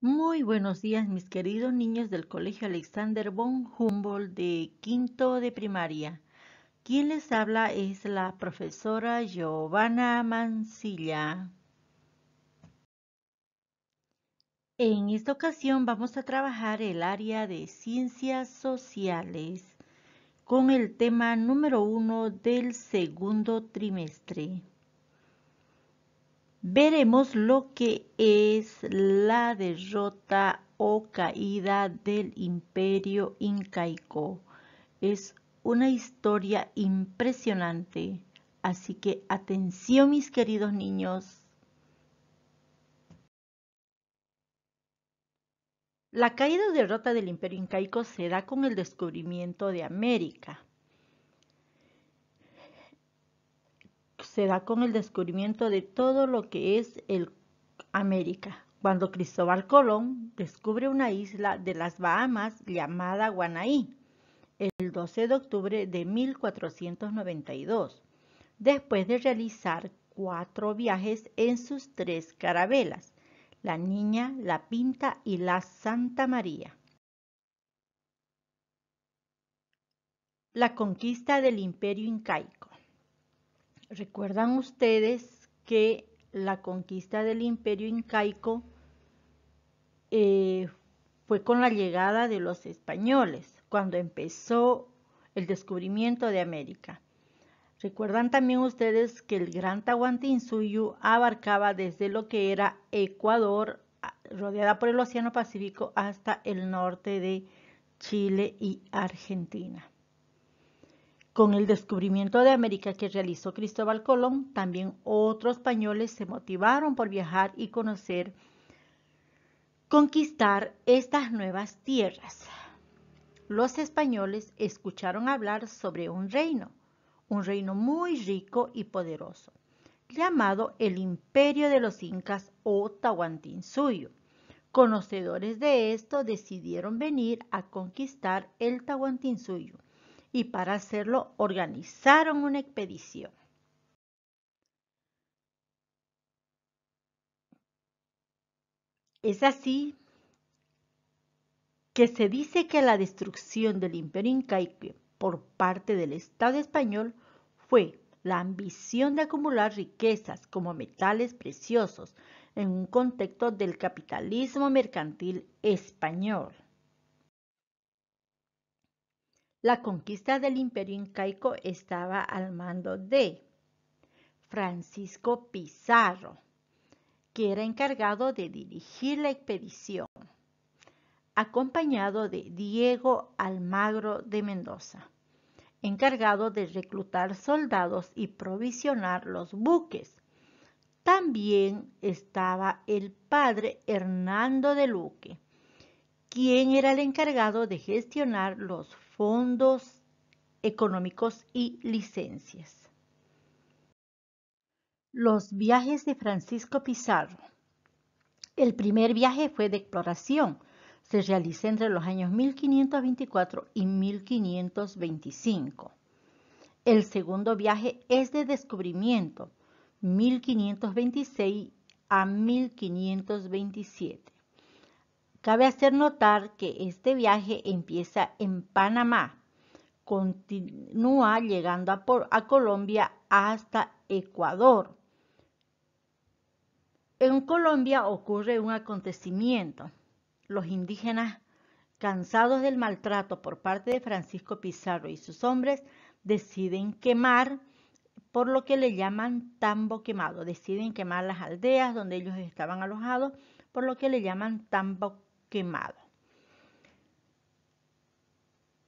Muy buenos días mis queridos niños del Colegio Alexander von Humboldt de quinto de primaria. Quien les habla es la profesora Giovanna Mancilla. En esta ocasión vamos a trabajar el área de ciencias sociales con el tema número uno del segundo trimestre veremos lo que es la derrota o caída del imperio incaico. Es una historia impresionante, así que atención mis queridos niños. La caída o derrota del imperio incaico se da con el descubrimiento de América. se da con el descubrimiento de todo lo que es el América, cuando Cristóbal Colón descubre una isla de las Bahamas llamada Guanaí el 12 de octubre de 1492, después de realizar cuatro viajes en sus tres carabelas, la Niña, la Pinta y la Santa María. La conquista del imperio incaico. ¿Recuerdan ustedes que la conquista del imperio incaico eh, fue con la llegada de los españoles, cuando empezó el descubrimiento de América? Recuerdan también ustedes que el Gran Tahuantinsuyu abarcaba desde lo que era Ecuador, rodeada por el Océano Pacífico, hasta el norte de Chile y Argentina. Con el descubrimiento de América que realizó Cristóbal Colón, también otros españoles se motivaron por viajar y conocer, conquistar estas nuevas tierras. Los españoles escucharon hablar sobre un reino, un reino muy rico y poderoso, llamado el Imperio de los Incas o Tahuantinsuyo. Conocedores de esto decidieron venir a conquistar el Tahuantinsuyo y para hacerlo organizaron una expedición. Es así que se dice que la destrucción del imperio incaico por parte del Estado español fue la ambición de acumular riquezas como metales preciosos en un contexto del capitalismo mercantil español. La conquista del imperio incaico estaba al mando de Francisco Pizarro, que era encargado de dirigir la expedición, acompañado de Diego Almagro de Mendoza, encargado de reclutar soldados y provisionar los buques. También estaba el padre Hernando de Luque, quien era el encargado de gestionar los fondos económicos y licencias. Los viajes de Francisco Pizarro. El primer viaje fue de exploración. Se realiza entre los años 1524 y 1525. El segundo viaje es de descubrimiento, 1526 a 1527. Cabe hacer notar que este viaje empieza en Panamá, continúa llegando a, Colombia hasta Ecuador. En Colombia ocurre un acontecimiento. Los indígenas, cansados del maltrato por parte de Francisco Pizarro y sus hombres, deciden quemar por lo que le llaman tambo quemado. Deciden quemar las aldeas donde ellos estaban alojados por lo que le llaman tambo quemado.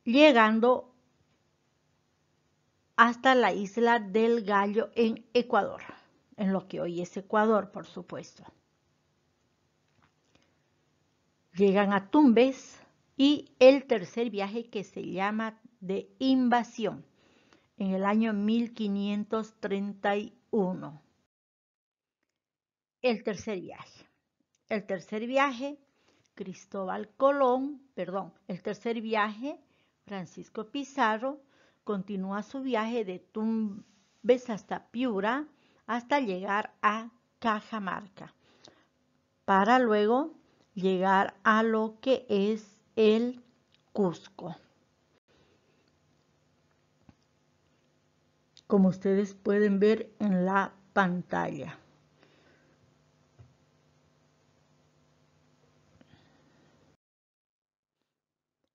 Llegando hasta la isla del Gallo en Ecuador, en lo que hoy es Ecuador, por supuesto. Llegan a Tumbes y el tercer viaje que se llama de invasión en el año 1531. El tercer viaje. El tercer viaje Cristóbal Colón, perdón, el tercer viaje, Francisco Pizarro continúa su viaje de Tumbes hasta Piura hasta llegar a Cajamarca, para luego llegar a lo que es el Cusco. Como ustedes pueden ver en la pantalla.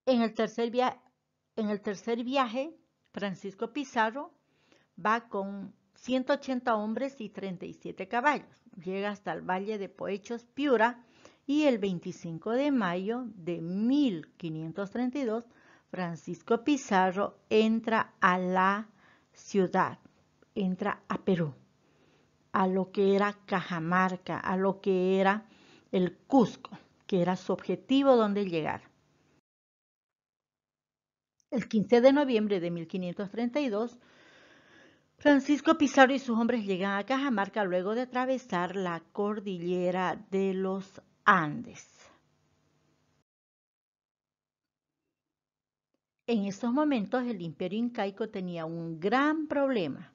En el tercer, viaje, Francisco Pizarro va con 180 hombres y 37 caballos. Llega hasta el valle de Poechos, Piura, y el 25 de mayo de 1532, Francisco Pizarro entra a la ciudad, entra a Perú, a lo que era Cajamarca, a lo que era el Cusco, que era su objetivo donde llegar. El 15 de noviembre de 1532, Francisco Pizarro y sus hombres llegan a Cajamarca luego de atravesar la cordillera de los Andes. En esos momentos el imperio incaico tenía un gran problema,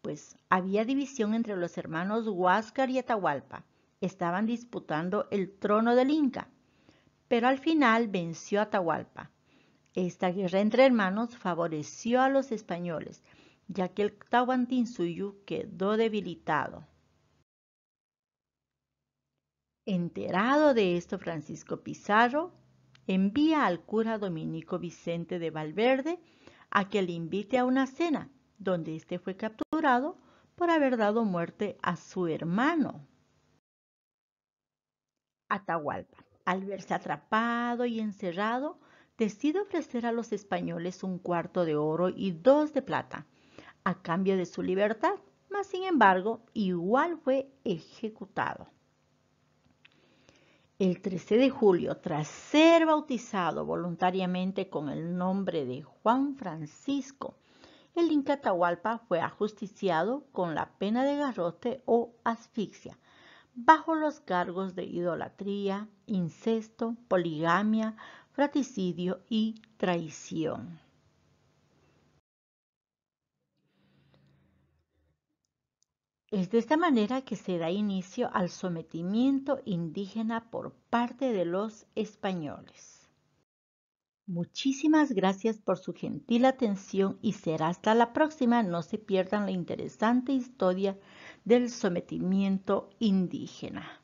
pues había división entre los hermanos Huáscar y Atahualpa. Estaban disputando el trono del Inca, pero al final venció Atahualpa. Esta guerra entre hermanos favoreció a los españoles, ya que el Tahuantinsuyu quedó debilitado. Enterado de esto, Francisco Pizarro envía al cura dominico Vicente de Valverde a que le invite a una cena, donde éste fue capturado por haber dado muerte a su hermano. Atahualpa, al verse atrapado y encerrado, decidió ofrecer a los españoles un cuarto de oro y dos de plata, a cambio de su libertad, mas sin embargo igual fue ejecutado. El 13 de julio, tras ser bautizado voluntariamente con el nombre de Juan Francisco, el Inca Tahualpa fue ajusticiado con la pena de garrote o asfixia, bajo los cargos de idolatría, incesto, poligamia, fratricidio y traición. Es de esta manera que se da inicio al sometimiento indígena por parte de los españoles. Muchísimas gracias por su gentil atención y será hasta la próxima. No se pierdan la interesante historia del sometimiento indígena.